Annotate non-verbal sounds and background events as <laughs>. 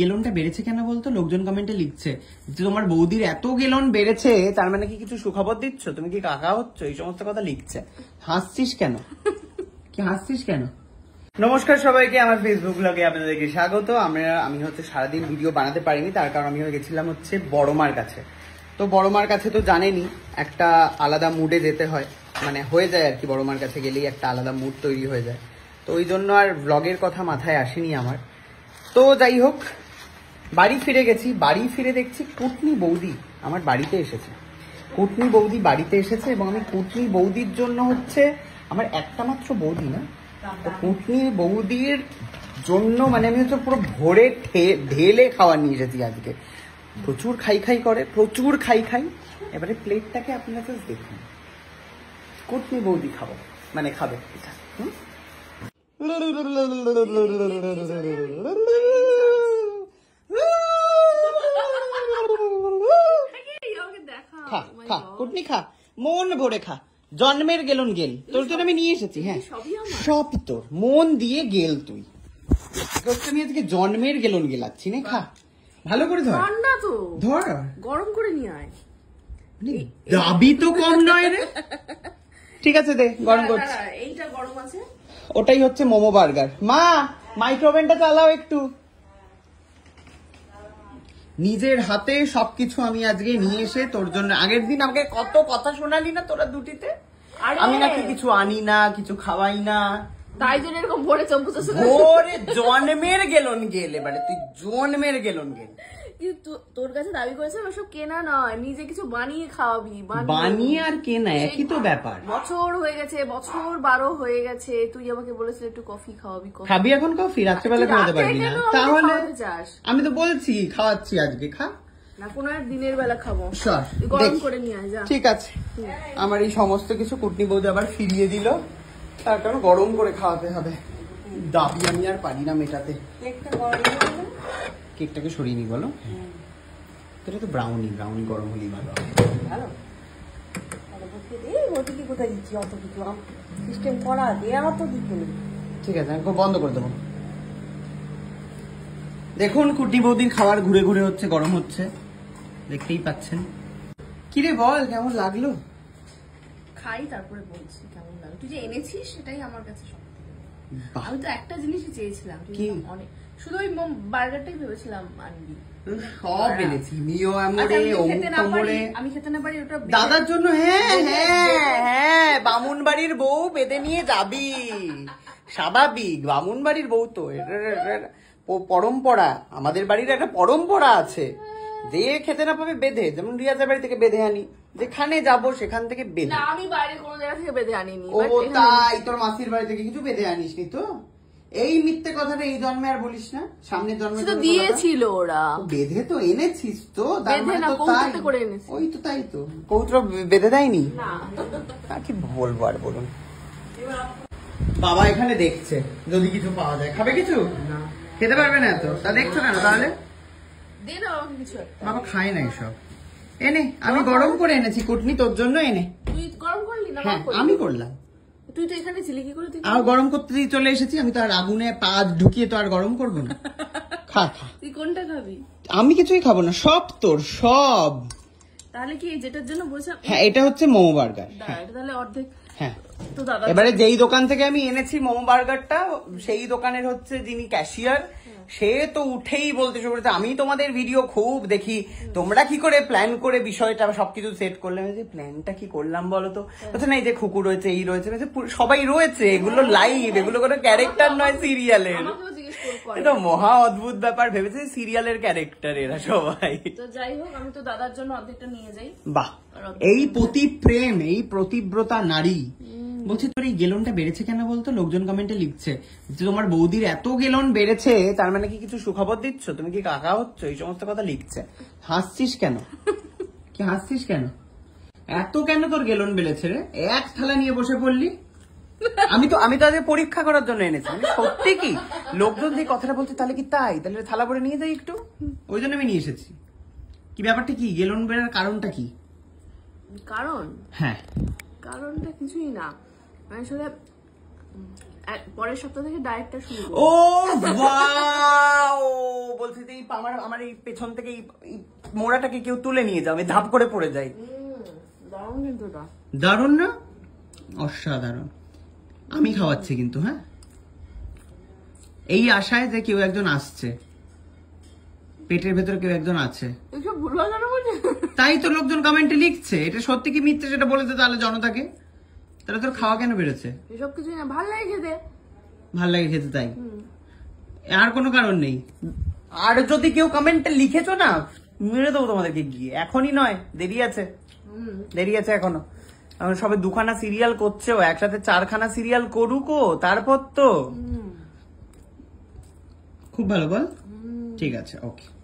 গেলনটা বেড়েছে কেন বলতো লোকজন কমেন্টে লিখছে যে তোমার বৌদির এত গেলন বেড়েছে তার মানে কি কিছু সুখবর দিচ্ছ তুমি কি কাকা হচ্ছ এই সমস্ত কথা লিখছে হাসছিস কেন কি হাসছিস কেন নমস্কার সবাইকে আমার ফেসবুক লগে আপনাদেরকে স্বাগত আমরা আমি হচ্ছে সারাদিন ভিডিও বানাতে পারিনি তার কারণ আমি গেছিলাম হচ্ছে বড়মার কাছে তো বড়মার কাছে তো জানেনি একটা আলাদা মুডে যেতে হয় মানে হয়ে যায় আর কি বড় মার কাছে গেলেই একটা আলাদা মুড তৈরি হয়ে যায় তো ওই জন্য আর ব্লগের কথা মাথায় আসেনি আমার তো যাই হোক বাড়ি ফিরে গেছি বাড়ি ফিরে দেখছি কুটনি বৌদি আমার বাড়িতে এসেছে কুটনি বৌদি বাড়িতে এসেছে এবং আমি কুটনি বৌদির জন্য হচ্ছে আমার একটা মাত্র বৌদি না তো কুটনি বৌদির জন্য মানে আমি হচ্ছে পুরো ভোরে ঢেলে খাওয়া নিয়ে এসেছি আজকে প্রচুর খাই খাই করে প্রচুর খাই খাই এবারে প্লেটটাকে আপনারা দেখুন কুটনি বৌদি খাবো মানে খাবে খা মন ভরে খা জন্মের গেলন গেল তোর জন্য আমি নিয়ে এসেছি হ্যাঁ সব তোর মন দিয়ে গেল তুই তোকে আমি আজকে জন্মের গেলন গেলাচ্ছি না খা ভালো করে ধর ঠান্ডা তো ধর গরম করে নিয়ে আয় দাবি তো কম নয় রে ঠিক আছে দে গরম করছি এইটা গরম আছে ওটাই হচ্ছে মোমো বার্গার মা মাইক্রোওভেনটা চালাও একটু নিজের হাতে সবকিছু আমি আজকে নিয়ে এসে তোর জন্য আগের দিন আমাকে কত কথা শোনালি না তোরা দুটিতে আমি নাকি কিছু আনি না কিছু খাওয়াই না তাই জন্য এরকম ভোরে চম্পু ভোরে জন্মের গেলন গেল এবারে তুই জন্মের গেলন গেল তোর কাছে দাবি কেনা নয় নিজে কিছু বানিয়ে খাওয়াবি বানিয়ে আর কেনা বছর হয়ে গেছে বছর বারো হয়ে গেছে তুই আমাকে একটু কফি খাওয়াবি এখন কফি আমি তো বলছি খাওয়াচ্ছি আজকে খা না কোনো এক দিনের বেলা খাবো গরম করে নিয়ে যা ঠিক আছে আমার এই সমস্ত কিছু কুটনি বৌদি আবার ফিরিয়ে দিল তার কারণ গরম করে খাওয়াতে হবে দাবি আমি আর পারি না মেটাতে একটা গরম কেকটাকে সরিয়ে নিই বলো এটা তো ব্রাউনি ব্রাউনি গরম হলেই ভালো ভালো কোথায় দিচ্ছি অত কিছু সিস্টেম করা দেওয়া তো দিতে ঠিক আছে আমি বন্ধ করে দেবো দেখুন কুটি বৌদির খাবার ঘুরে ঘুরে হচ্ছে গরম হচ্ছে দেখতেই পাচ্ছেন কিরে বল কেমন লাগলো খাই তারপরে বলছি কেমন লাগলো তুই যে এনেছিস সেটাই আমার কাছে সব আমি তো একটা জিনিস চেয়েছিলাম অনেক শুধু ওই বার্গারটাই ভেবেছিলাম আনবি আচ্ছা, দাদার জন্য হ্যাঁ হ্যাঁ হ্যাঁ বামুন বাড়ির বউ বেঁধে নিয়ে যাবি স্বাভাবিক বামুন বাড়ির বউ তো পরম্পরা আমাদের বাড়ির একটা পরম্পরা আছে যে খেতে না পাবে বেঁধে যেমন রিয়াজের বাড়ি থেকে বেঁধে আনি যেখানে যাব সেখান থেকে বেঁধে আমি তাই তোর মাসির বাড়ি থেকে কিছু বেঁধে আনিস তো এই মিথ্যে কথাটা এই জন্মে আর বলিস না জন্মে তো দিয়েছিল ওরা বেঁধে তো এনেছিস তো মানে ওই তো তাই তো কৌতুরা বেঁধে দেয়নি না কি বলবো আর বলুন বাবা এখানে দেখছে যদি কিছু পাওয়া যায় খাবে কিছু খেতে পারবে না তো তা দেখছো কেন তাহলে বাবা খায় না এসব এনে আমি গরম করে এনেছি কুটনি তোর জন্য এনে তুই গরম করলি না হ্যাঁ, আমি করলাম তুই তো এখানে ছিলি কি আর গরম করতে চলে এসেছি আমি তো আর আগুনে পা ঢুকিয়ে তো আর গরম করবো না <laughs> তুই কোনটা খাবি আমি কিছুই খাবো না সব তোর সব তাহলে কি যেটার জন্য হ্যাঁ এটা হচ্ছে মোমো বার্গার হ্যাঁ। এটা তাহলে অর্ধেক হ্যাঁ এবারে যেই দোকান থেকে আমি এনেছি মোমো বার্গারটা সেই দোকানের হচ্ছে যিনি ক্যাশিয়ার সে তো উঠেই বলতে শুরু করেছে আমি তোমাদের ভিডিও খুব দেখি তোমরা কি করে প্ল্যান করে বিষয়টা সবকিছু সেট করলাম যে প্ল্যানটা কি করলাম বলো তো হ্যাঁ। বলছে না এই যে খুকু রয়েছে এই রয়েছে সবাই রয়েছে এগুলো লাইভ এগুলো কোনো ক্যারেক্টার নয় সিরিয়ালের মহা অদ্ভুত ব্যাপার ভেবেছে সিরিয়ালের ক্যারেক্টার এরা সবাই যাই হোক আমি তো দাদার জন্য নিয়ে যাই বাহ এই প্রতি প্রেম এই প্রতিব্রতা নারী বলছি তোর এই গেলনটা বেড়েছে কেন বলতো লোকজন কমেন্টে লিখছে যে তোমার বৌদির এত গেলন বেড়েছে তার মানে কি কিছু সুখবর দিচ্ছ তুমি কি কাকা হচ্ছ এই সমস্ত কথা লিখছে হাসছিস কেন কি হাসছিস কেন এত কেন তোর গেলন বেড়েছে রে এক থালা নিয়ে বসে পড়লি আমি তো আমি তাদের পরীক্ষা করার জন্য এনেছি সত্যি কি লোকজন যে কথাটা বলছে তাহলে কি তাই তাহলে থালা ভরে নিয়ে যাই একটু ওই জন্য আমি নিয়ে এসেছি কি ব্যাপারটা কি গেলন বেড়ার কারণটা কি কারণ হ্যাঁ কারণটা কিছুই না মানে আসলে পরের সপ্তাহ থেকে ডায়েটটা শুরু ও ওয়াও বলছি যে আমার আমার এই পেছন থেকে এই মোড়াটাকে কেউ তুলে নিয়ে যাবে ধাপ করে পড়ে যাই দারুণ কিন্তু দারুণ না অসাধারণ আমি খাওয়াচ্ছি কিন্তু হ্যাঁ এই আশায় যে কেউ একজন আসছে পেটের ভেতরে কেউ একজন আছে তাই তো লোকজন কমেন্টে লিখছে এটা সত্যি কি মিথ্যে সেটা বলেছে তাহলে জনতাকে তাহলে তোর খাওয়া কেন বেড়েছে এসব কিছু না ভাল লাগে খেতে ভাল লাগে খেতে তাই আর কোনো কারণ নেই আর যদি কেউ কমেন্টে লিখেছো না মেরে দেবো তোমাদেরকে গিয়ে এখনই নয় দেরি আছে দেরি আছে এখনো সবে দুখানা সিরিয়াল করছে ও একসাথে চারখানা সিরিয়াল করুক তারপর তো খুব ভালো বল ঠিক আছে ওকে